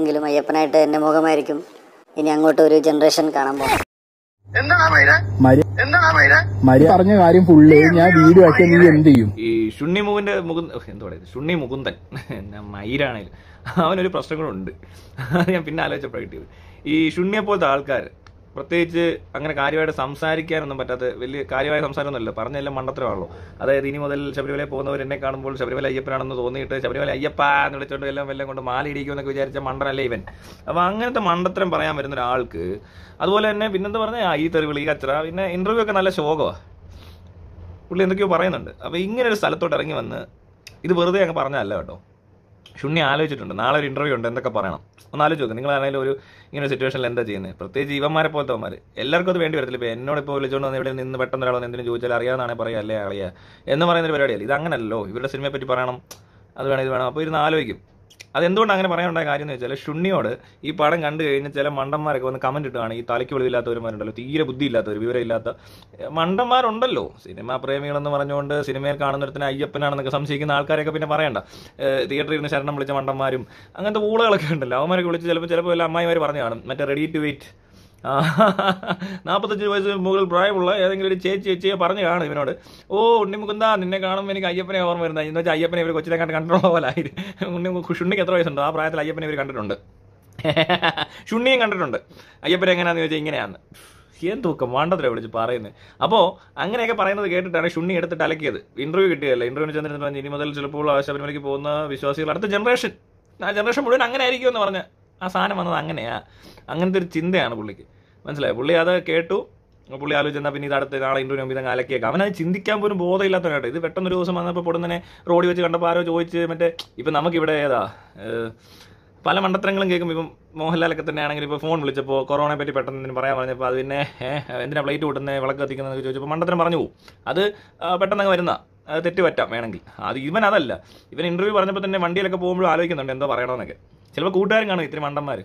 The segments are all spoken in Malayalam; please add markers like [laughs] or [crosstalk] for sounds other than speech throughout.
എങ്കിലും അയ്യപ്പനായിട്ട് എന്റെ മുഖമായിരിക്കും ഇനി അങ്ങോട്ട് ഒരു ജനറേഷൻ കാണാൻ പോകും മരി പറഞ്ഞ കാര്യം ഫുള്ള് ഞാൻ വീഡിയോ ആക്കിയ നീ എന്ത് ചെയ്യും ഈ ഷുണ്ണി മുകുന്ദൻ മുകുന്ദ എന്താ പറയുക ഷുണ്ണി മുകുന്ദൻ മയിലാണേലും അവനൊരു പ്രശ്നങ്ങളുണ്ട് ഞാൻ പിന്നെ ആലോചിച്ചപ്പോഴാണ് കിട്ടിയത് ഈ ഷുണ്ണിയെ പോലത്തെ ആൾക്കാർ പ്രത്യേകിച്ച് അങ്ങനെ കാര്യമായിട്ട് സംസാരിക്കാനൊന്നും പറ്റാത്ത വലിയ കാര്യമായ സംസാരമൊന്നുമില്ല പറഞ്ഞെല്ലാം മണ്ടത്തരമാണല്ലോ അതായത് ഇനി മുതൽ ശബരിമല പോകുന്നവർ എന്നെ കാണുമ്പോൾ ശബരിമല അയ്യപ്പനാണെന്ന് തോന്നിയിട്ട് ശബരിമല അയ്യപ്പ എന്ന് വിളിച്ചുകൊണ്ട് എല്ലാം എല്ലാം കൊണ്ട് മാലയിടിക്കുമെന്നൊക്കെ വിചാരിച്ച മണ്ടനല്ലേ ഇവൻ അപ്പോൾ അങ്ങനത്തെ മണ്ടത്തരം പറയാൻ വരുന്ന ഒരാൾക്ക് അതുപോലെ തന്നെ പിന്നെന്താ പറഞ്ഞാൽ ഈ തെറിവിളി കച്ചറ പിന്നെ ഇൻ്റർവ്യൂ ഒക്കെ നല്ല ശോകമാണ് പുള്ളി എന്തൊക്കെയോ പറയുന്നുണ്ട് അപ്പോൾ ഇങ്ങനെ ഒരു സ്ഥലത്തോട്ട് ഇറങ്ങി വന്ന് ഇത് വെറുതെ അങ്ങ് പറഞ്ഞതല്ല കേട്ടോ ഷുണ്ണി ആലോചിച്ചിട്ടുണ്ട് നാളെ ഒരു ഇൻ്റർവ്യൂ ഉണ്ട് എന്തൊക്കെ പറയണം ഒന്ന് ആലോചിച്ച് നിങ്ങൾ നിങ്ങളാണെങ്കിലും ഒരു ഇങ്ങനെ സിറ്റുവേഷനിൽ എന്താ ചെയ്യുന്നത് പ്രത്യേകിച്ച് ഇവന്മാരെ പോലത്തെവന്മാർ എല്ലാവർക്കും അത് വേണ്ടി വരത്തില്ല ഇപ്പോൾ എന്നോട് ഇപ്പോൾ വിളിച്ചുകൊണ്ട് വന്ന് ഇവിടെ നിന്ന് പെട്ടെന്ന് ഒരാളെ എന്തിനും ചോദിച്ചാൽ അറിയാമെന്നാണേ പറയുക അല്ലേ അറിയുക എന്ന് പറയുന്ന ഒരു പരിപാടിയല്ല ഇത് അങ്ങനല്ലോ ഇവരുടെ സിനിമയെ പറ്റി പറയണം അത് വേണം ഇത് വേണം അപ്പോൾ ഇരുന്ന് ആലോചിക്കും അതെന്തുകൊണ്ട് അങ്ങനെ പറയാനുണ്ടായ കാര്യം എന്ന് വെച്ചാൽ ഷുണ്ണിയോട് ഈ പടം കണ്ടു കഴിഞ്ഞ് ചില മണ്ടന്മാരൊക്കെ വന്ന് കമന്റ് ഇട്ടാണ് ഈ തലയ്ക്ക് വെളിയില്ലാത്തവരുമാരുണ്ടല്ലോ തീരെ ബുദ്ധിയില്ലാത്തവർ വിവരമില്ലാത്ത മണ്ടന്മാരുണ്ടല്ലോ സിനിമാ പ്രേമികളെന്ന് പറഞ്ഞുകൊണ്ട് സിനിമയിൽ കാണുന്നൊരുത്തിന് അയ്യപ്പനാണെന്നൊക്കെ സംശയിക്കുന്ന ആൾക്കാരൊക്കെ പിന്നെ പറയണ്ട തിയേറ്ററിൽ നിന്ന് ശരണം വിളിച്ച മണ്ടന്മാരും അങ്ങനത്തെ ഊളകളൊക്കെ ഉണ്ടല്ലോ അവന്മാരൊക്കെ വിളിച്ച് ചിലപ്പോൾ ചിലപ്പോൾ എല്ലാ അമ്മായിമാർ പറഞ്ഞു കാണും മറ്റേ റെഡി ടു വെയിറ്റ് [laughs] നാൽപ്പത്തഞ്ച് വയസ്സ് മുകൾ പ്രായമുള്ള ഏതെങ്കിലും ഒരു ചേച്ചി ചേച്ചിയെ പറഞ്ഞു കാണും ഇവനോട് ഓ ഉണ്ണിമുക്കുന്താ നിന്നെ കാണുമ്പോൾ എനിക്ക് അയ്യപ്പനെ ഓർമ്മ വരുന്നത് എന്ന് വെച്ചാൽ അയ്യപ്പനെ ഇവർ കൊച്ചിനെ കണ്ട് കണ്ടിട്ടുള്ള പോലായി ഉണ്ണി ഷുണ്ണിക്ക് എത്ര വയസ്സുണ്ടോ ആ പ്രായത്തിൽ അയ്യപ്പനെ ഇവർ കണ്ടിട്ടുണ്ട് [laughs] ഷുണ്ണിയും കണ്ടിട്ടുണ്ട് അയ്യപ്പനെ എങ്ങനെയാണെന്ന് ചോദിച്ചാൽ ഇങ്ങനെയാന്ന് എന്ത് തൂക്കം വേണ്ടതില്ല വിളിച്ച് പറയുന്നത് അപ്പോൾ അങ്ങനെയൊക്കെ പറയുന്നത് കേട്ടിട്ടാണ് ഷുണ്ണി എടുത്തിട്ട് അലക്കിയത് ഇൻ്റർവ്യൂ കിട്ടിയല്ല ഇൻ്റർവ്യൂവിന് ചെന്നിരുന്നു ഇനി മുതൽ ചിലപ്പോൾ ശബരിമലയ്ക്ക് പോകുന്ന വിശ്വാസികൾ അടുത്ത ജനറേഷൻ ആ ജനറേഷൻ മുഴുവൻ അങ്ങനെ ആയിരിക്കും എന്ന് പറഞ്ഞ ആ സാധനം വന്നത് അങ്ങനെയാ അങ്ങനത്തെ ഒരു ചിന്തയാണ് പുള്ളിക്ക് മനസ്സിലായി പുള്ളി അത് കേട്ടു പുള്ളി ആലോചിച്ചാൽ പിന്നെ ഇത് അടുത്ത നാളെ ഇൻ്റർവ്യൂ മുമ്പ് ഇതങ്ങ് അലക്കിയേക്കാം അവനത് ചിന്തിക്കാൻ പോലും ബോധമില്ലാത്തവനായിട്ട് ഇത് പെട്ടെന്ന് ഒരു ദിവസം വന്നപ്പോൾ പൊടുന്നനെ റോഡിൽ വെച്ച് കണ്ടപ്പോൾ ആരോ ചോദിച്ച് മറ്റേ ഇപ്പം നമുക്കിവിടെ ഏതാ പല മണ്ഡത്തരങ്ങളും കേൾക്കും ഇപ്പം മോഹൻലാലൊക്കെ തന്നെ ആണെങ്കിൽ ഇപ്പോൾ ഫോൺ വിളിച്ചപ്പോൾ കൊറോണയെ പറ്റി പെട്ടെന്ന് പറയാൻ പറഞ്ഞപ്പോൾ അത് പിന്നെ എന്തിനാണ് പ്ലേറ്റ് കൂട്ടുന്നത് വിളക്ക് കത്തിക്കുന്നതെന്ന് ചോദിച്ചപ്പോൾ മണ്ഡത്തരം പറഞ്ഞു പോകും അത് പെട്ടെന്ന് വരുന്ന തെറ്റ് പറ്റാം വേണമെങ്കിൽ അത് ഇവൻ അതല്ല ഇവൻ ഇൻ്റർവ്യൂ പറഞ്ഞപ്പോൾ തന്നെ വണ്ടിയിലൊക്കെ പോകുമ്പോൾ ആലോചിക്കുന്നുണ്ട് എന്തോ പറയണമെന്നൊക്കെ ചിലപ്പോൾ കൂട്ടുകാരും കാണും ഇത്തിരി മണ്ടന്മാർ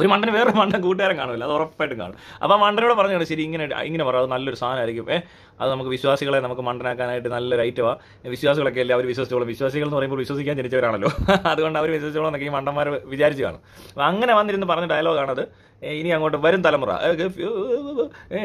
ഒരു മണ്ടന് വേറൊരു മണ്ടൻ കൂട്ടുകാരൻ കാണില്ല അത് ഉറപ്പായിട്ടും കാണും അപ്പോൾ മണ്ടനോട് പറഞ്ഞാണ് ശരി ഇങ്ങനെ ഇങ്ങനെ പറ അത് നല്ലൊരു സാധനമായിരിക്കും ഏ അത് നമുക്ക് വിശ്വാസികളെ നമുക്ക് മണ്ടനാക്കാനായിട്ട് നല്ലൊരു ഐറ്റമാണ് വിശ്വാസികളൊക്കെ അല്ലേ അവർ വിശ്വസിച്ചോളൂ വിശ്വാസികൾ എന്ന് പറയുമ്പോൾ വിശ്വസിക്കാൻ ജനിച്ചവരാണല്ലോ [laughs] അതുകൊണ്ട് അവർ വിശ്വസിച്ചോളൂ എന്നൊക്കെ ഈ മണ്ടന്മാർ വിചാരിച്ചു കാണും അപ്പോൾ അങ്ങനെ വന്നിരുന്ന് പറഞ്ഞ ഡയലോഗാണത് ഇനി അങ്ങോട്ട് വരും തലമുറ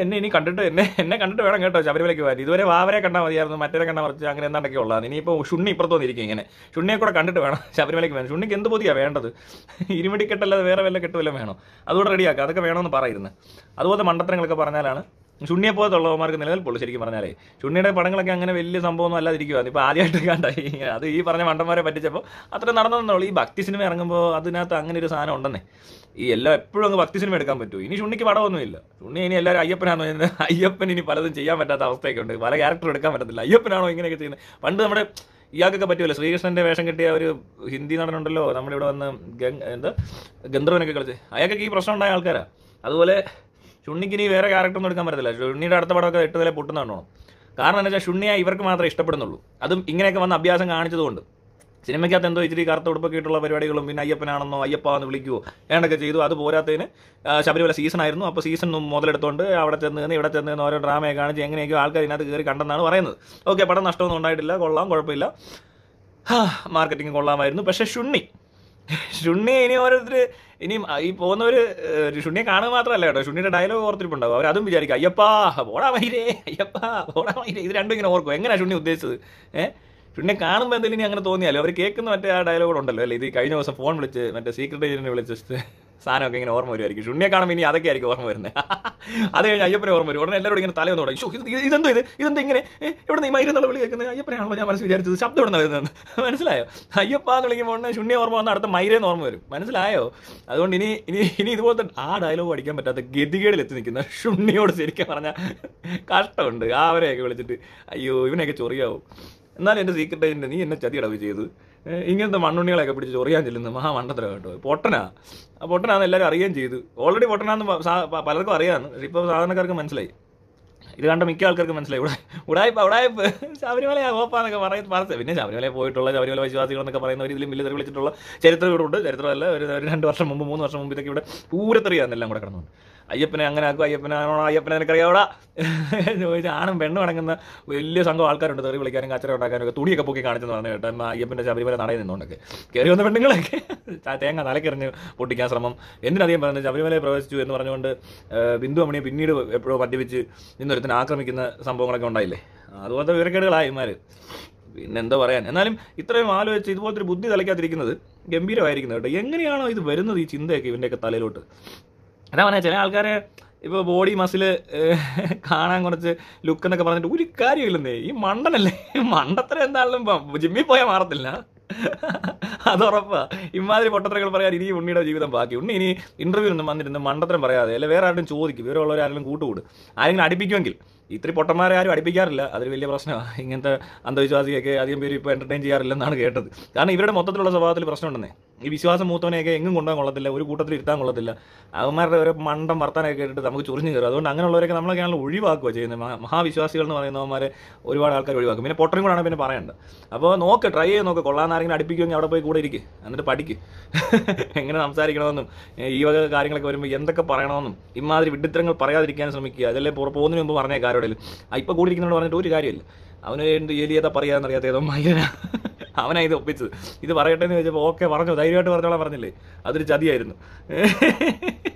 എന്നെ ഇനി കണ്ടിട്ട് എന്നെ എന്നെ കണ്ടിട്ട് വേണം കേട്ടോ ശബരിമലയ്ക്ക് വരാൻ ഇതുവരെ വാവരെ കണ്ടാൽ മതിയായിരുന്നു മറ്റേ കണ്ടാൽ മറിച്ച് അങ്ങനെ എന്താണൊക്കെ ഉള്ളതാണ് ഇനിയിപ്പോൾ ഷുണ്ണി ഇപ്പുറത്ത് വന്നിരിക്കും ഇങ്ങനെ ഷുണ്ണിയെ കൂടെ കണ്ടിട്ട് വേണം ശബരിമലയ്ക്ക് വേണം ഷുണ്ണിക്ക് എന്ത് പുതിയാണ് വേണ്ടത് [laughs] ഇരുമിടിക്കെട്ടല്ലാതെ വേറെ വല്ല കെട്ടുമല്ലോ വേണോ അതുകൂടെ റെഡിയാക്കുക അതൊക്കെ വേണമെന്ന് പറയുന്നത് അതുപോലെ മണ്ടത്തരങ്ങളൊക്കെ പറഞ്ഞാലാണ് ചുണ്ണിയെ പോലത്തുള്ളവന്മാർക്ക് നിലനിൽപ്പുള്ളൂ ശരിക്കും പറഞ്ഞാലേ ചുണ്ണിയുടെ പടങ്ങളൊക്കെ അങ്ങനെ വലിയ സംഭവമൊന്നും അല്ലാതിരിക്കുക അതിപ്പോൾ ആദ്യമായിട്ട് കണ്ടായി അത് ഈ പറഞ്ഞ മണ്ടന്മാരെ പറ്റിച്ചപ്പോൾ അത്ര നടന്നതെന്നുള്ളൂ ഈ ഭക്തി സിനിമ ഇറങ്ങുമ്പോൾ അതിനകത്ത് അങ്ങനെ ഒരു സാധനം ഉണ്ടെന്നേ ഈ എല്ലാം എപ്പോഴും അങ്ങ് ഭക്തി സിനിമ എടുക്കാൻ പറ്റൂ ഇനി ചുണ്ണിക്ക് പടമൊന്നുമില്ല ചുണ്ണി ഇനി എല്ലാവരും അയ്യപ്പനാണോ എന്ന് അയ്യപ്പൻ ഇനി പലതും ചെയ്യാൻ പറ്റാത്ത അവസ്ഥയൊക്കെ ഉണ്ട് പല ക്യാരക്ടർ എടുക്കാൻ പറ്റത്തില്ല അയ്യപ്പനാണോ ഇങ്ങനെയൊക്കെ ചെയ്യുന്നത് പണ്ട് നമ്മുടെ ഇയാൾക്കൊക്കെ പറ്റുമല്ലോ ശ്രീകൃഷ്ണന്റെ വേഷം കിട്ടിയ ഒരു ഹിന്ദി നടനുണ്ടല്ലോ നമ്മുടെ ഇവിടെ വന്ന് എന്താ ഗന്ധർവനൊക്കെ കളിച്ച് അയാൾക്കൊക്കെ ഈ പ്രശ്നം ഉണ്ടായ ആൾക്കാരാ അതുപോലെ ചുണ്ണിക്ക് ഇനി വേറെ ഒന്നും എടുക്കാൻ പറ്റത്തില്ല ചുണ്ണിയുടെ അടുത്ത പടമൊക്കെ എട്ട് നില പൊട്ടുന്നതാണോ കാരണം എന്താ വെച്ചാൽ ഷുണ്ണിയെ ഇവർക്ക് മാത്രമേ ഇഷ്ടപ്പെടുന്നുള്ളൂ അതും ഇങ്ങനെയൊക്കെ വന്ന് അഭ്യാസം കാണിച്ചതുകൊണ്ട് സിനിമയ്ക്കകത്ത് എന്തോ ഇച്ചിരി കറുത്ത ഉടുപ്പൊക്കെയിട്ടുള്ള പരിപാടികളും പിന്നെ അയ്യപ്പനാണെന്നോ അയ്യപ്പ എന്ന് വിളിക്കുവോ അങ്ങനെയൊക്കെ ചെയ്തു അത് പോരാത്തതിന് ശബരിമല സീസൺ ആയിരുന്നു അപ്പോൾ സീസൺ മുതലെടുത്തോണ്ട് അവിടെ ചെന്ന് നിന്ന് ഇവിടെ ചെന്ന് നിന്ന് ഓരോ ഡ്രാമയെ കാണിച്ച് എങ്ങനെയൊക്കെയോ ആൾക്കാർ ഇതിനകത്ത് കയറി കണ്ടെന്നാണ് പറയുന്നത് ഓക്കെ പടം നഷ്ടമൊന്നും ഉണ്ടായിട്ടില്ല കൊള്ളാം കുഴപ്പമില്ല മാർക്കറ്റിംഗ് കൊള്ളാമായിരുന്നു പക്ഷേ ഷുണ്ണി ഷുണ്ണി ഇനി ഓരോരുത്തർ ഇനി ഈ പോകുന്നവർ ഷുണ്ണിയെ കാണുക മാത്രമല്ല കേട്ടോ ഷുണ്ണിയുടെ ഡയലോഗ് ഓർത്തിട്ടുണ്ടാവും അവർ അതും വിചാരിക്കും അയ്യപ്പാ ഓടാ മൈരേ അയ്യപ്പാ ഓടാ മൈരേ ഇത് രണ്ടും ഇങ്ങനെ ഓർക്കും എങ്ങനെയാണ് ഷുണ്ണി ഉദ്ദേശിച്ചത് ഏഹ് പിന്നെ കാണുമ്പോൾ എന്തെങ്കിലും ഇനി അങ്ങനെ തോന്നിയാലോ അവർ കേൾക്കുന്ന മറ്റേ ആ ഡയലോഗ് ഉണ്ടല്ലോ അല്ലേ ഇത് കഴിഞ്ഞ ദിവസം ഫോൺ വിളിച്ച് മറ്റേ സീക്രട്ട് ഏജന്റിനെ വിളിച്ചിട്ട് സാധനമൊക്കെ ഇങ്ങനെ ഓർമ്മ വരുമായിരിക്കും ഷുണ്യെ കാണുമ്പോൾ ഇനി അതൊക്കെ ആയിരിക്കും ഓർമ്മ വരുന്നത് [laughs] അത് കഴിഞ്ഞ് അയ്യപ്പനെ ഓർമ്മ വരും ഉടനെ എല്ലാവരും ഇങ്ങനെ തലയൊന്നും തുടങ്ങി ഇത് ഇതെന്തോ ഇത് ഇതെന്താ ഇങ്ങനെ ഇവിടെ നീ ഈ മൈരെന്നുള്ള വിളി കേൾക്കുന്നത് അയ്യപ്പനാണല്ലോ ഞാൻ മനസ്സിൽ വിചാരിച്ചത് ശബ്ദം ഇവിടെ വരുന്നത് [laughs] മനസ്സിലായോ അയ്യപ്പ എന്ന് വിളിക്കുമ്പോൾ ഉടനെ ശൂന്യ ഓർമ്മ വന്ന അടുത്ത എന്ന് ഓർമ്മ വരും മനസ്സിലായോ അതുകൊണ്ട് ഇനി ഇനി ഇനി ഇതുപോലത്തെ ആ ഡയലോഗ് അടിക്കാൻ പറ്റാത്ത ഗതികേടിൽ എത്തി നിൽക്കുന്ന ഷുണ്യോട് ശരിക്കും പറഞ്ഞാൽ കഷ്ടമുണ്ട് അവരെയൊക്കെ വിളിച്ചിട്ട് അയ്യോ ഇവനെയൊക്കെ ചൊറിയാവും എന്നാലും എൻ്റെ സീക്രട്ട് ഏജൻറ്റ് നീ എന്നെ അടവ് ചെയ്ത് ഇങ്ങനത്തെ മണ്ണുണ്ണികളൊക്കെ പിടിച്ച് ചൊറിയാൻ ചെല്ലുന്നു മഹാമണ്ഡത്തിലാണ് കേട്ടോ പൊട്ടനാ ആ പൊട്ടനാന്ന് എല്ലാവരും അറിയുകയും ചെയ്തു ഓൾറെഡി പൊട്ടനാന്ന് പലർക്കും അറിയാമെന്ന് പക്ഷെ ഇപ്പോൾ സാധാരണക്കാർക്ക് മനസ്സിലായി ഇത് കണ്ട മിക്ക ആൾക്കാർക്ക് മനസ്സിലായി ഇവിടെ ഉടായ്പ ഉടായ്പ ശബരിമലയാ ഓപ്പാന്നൊക്കെ പറയുന്നത് പറഞ്ഞത് പിന്നെ ശബരിമല പോയിട്ടുള്ള ശബരിമല വിശ്വാസികളെന്നൊക്കെ പറയുന്ന പറയുന്നവർ ഇതിലും വലിയ തെറി വിളിച്ചിട്ടുള്ള ചരിത്രം ഇവിടെ ഉണ്ട് ചരിത്രമല്ല ഒരു രണ്ട് വർഷം മുമ്പ് മൂന്ന് വർഷം മുമ്പ് ഇതൊക്കെ ഇവിടെ പൂരത്തെറിയാന്നെല്ലാം കൂടെ കിടന്നുണ്ട് അയ്യപ്പനെ അങ്ങനെ ആക്കും അയ്യപ്പനാണോ അയ്യപ്പനെ എനിക്കറിയാവടാ ചോദിച്ചാൽ ആണും പെണ്ണും അടങ്ങുന്ന വലിയ സംഘം ആൾക്കാരുണ്ട് തെറി വിളിക്കാനും കച്ചറ ഉണ്ടാക്കാനും ഒക്കെ തുണിയൊക്കെ പൊക്കി കാണിച്ചെന്ന് പറഞ്ഞു കേട്ടോ അയ്യപ്പൻ്റെ ശബരിമല നടയിൽ നിന്നുകൊണ്ടൊക്കെ കയറി വന്ന പെണ്ണുങ്ങളൊക്കെ തേങ്ങ തലക്കെറിഞ്ഞ് പൊട്ടിക്കാൻ ശ്രമം എന്തിനധികം പറഞ്ഞു ശബരിമലയെ പ്രവേശിച്ചു എന്ന് പറഞ്ഞുകൊണ്ട് ബിന്ദു അമ്മണിയെ പിന്നീട് എപ്പോഴും മദ്യപിച്ച് നിന്നൊരുത്തിന് ആക്രമിക്കുന്ന സംഭവങ്ങളൊക്കെ ഉണ്ടായില്ലേ അതുപോലത്തെ വിവരക്കേടുകളായി ഇമാർ പിന്നെ എന്താ പറയാൻ എന്നാലും ഇത്രയും ആലോചിച്ച് ഇതുപോലത്തെ ഒരു ബുദ്ധി തലയ്ക്കാതിരിക്കുന്നത് ഗംഭീരമായിരിക്കുന്നത് കേട്ടോ എങ്ങനെയാണോ ഇത് വരുന്നത് ഈ ചിന്തയൊക്കെ ഇവൻ്റെയൊക്കെ തലയിലോട്ട് എന്നാ പറഞ്ഞാൽ ചില ആൾക്കാരെ ഇപ്പോൾ ബോഡി മസിൽ കാണാൻ കുറച്ച് ലുക്ക് എന്നൊക്കെ പറഞ്ഞിട്ട് ഒരു കാര്യമില്ലെന്നേ ഈ മണ്ടനല്ലേ മണ്ടത്തരം എന്താണെങ്കിലും ജിമ്മിൽ പോയാൽ മാറത്തില്ല അതുറപ്പാ ഇമാതിരി പൊട്ടത്തരങ്ങൾ പറയാതെ ഇനി ഉണ്ണിയുടെ ജീവിതം ബാക്കി ഉണ്ണി ഇനി ഇന്റർവ്യൂ ഒന്നും വന്നിരുന്ന് മണ്ടത്തരം പറയാതെ അല്ലെ വേറെ ആരും ചോദിക്കും വിവരമുള്ളവരാരെങ്കിലും കൂട്ടുകൂടും ആരെങ്കിലും അടിപ്പിക്കുമെങ്കിൽ ഇത്തിരി പൊട്ടന്മാരെ ആരും അടിപ്പിക്കാറില്ല അതൊരു വലിയ പ്രശ്നമാണ് ഇങ്ങനത്തെ അന്ധവിശ്വാസിയൊക്കെ അധികം പേര് ഇപ്പോൾ എൻ്റർടൈൻ ചെയ്യാറില്ലെന്നാണ് കേട്ടത് കാരണം ഇവരുടെ മൊത്തത്തിലുള്ള സ്വഭാവത്തിൽ പ്രശ്നമുണ്ടെന്നേ ഈ വിശ്വാസം മൂത്തവനെയൊക്കെ എങ്ങും കൊണ്ടുപോകാൻ കൊള്ളത്തില്ല ഒരു കൂട്ടത്തിൽ ഇരുത്താൻ കൊള്ളത്തില്ല അവന്മാരുടെ ഒരു മണ്ടം വർത്താനൊക്കെ കേട്ടിട്ട് നമുക്ക് ചുറിഞ്ഞു കയറും അതുകൊണ്ട് അങ്ങനെയുള്ളവരൊക്കെ നമ്മളൊക്കെയാണ് ഒഴിവാക്കുക ചെയ്യുന്നത് മഹാവിശ്വാസികൾ എന്ന് പറയുന്നവന്മാരെ ഒരുപാട് ആൾക്കാർ ഒഴിവാക്കും പിന്നെ പൊട്ടനും കൂടാണ് പിന്നെ പറയേണ്ടത് അപ്പോൾ നോക്ക് ട്രൈ ചെയ്ത് നോക്ക് കൊള്ളാന്നാരെങ്കിലും അടിപ്പിക്കുമെങ്കിൽ അവിടെ പോയി കൂടെ ഇരിക്കും എന്നിട്ട് പഠിക്ക് [laughs] എങ്ങനെ സംസാരിക്കണമെന്നും ഈ വക കാര്യങ്ങളൊക്കെ വരുമ്പോൾ എന്തൊക്കെ പറയണമെന്നും ഇമാതിരി വിഡിത്തരങ്ങൾ പറയാതിരിക്കാൻ ശ്രമിക്കുക അതല്ലേ പോകുന്നതിന് മുമ്പ് പറഞ്ഞേക്കാം ആരോടെങ്കിലും ഇപ്പം കൂടിയിരിക്കുന്നവരോട് പറഞ്ഞിട്ട് ഒരു കാര്യമില്ല അവന് എന്ത് എലിയത അറിയാതെ ഏതോ മൈന അവനായി ഇത് ഒപ്പിച്ചത് ഇത് പറയട്ടെ എന്ന് ചോദിച്ചപ്പോൾ ഓക്കെ പറഞ്ഞോ ധൈര്യമായിട്ട് പറഞ്ഞോളാം പറഞ്ഞില്ലേ അതൊരു ചതിയായിരുന്നു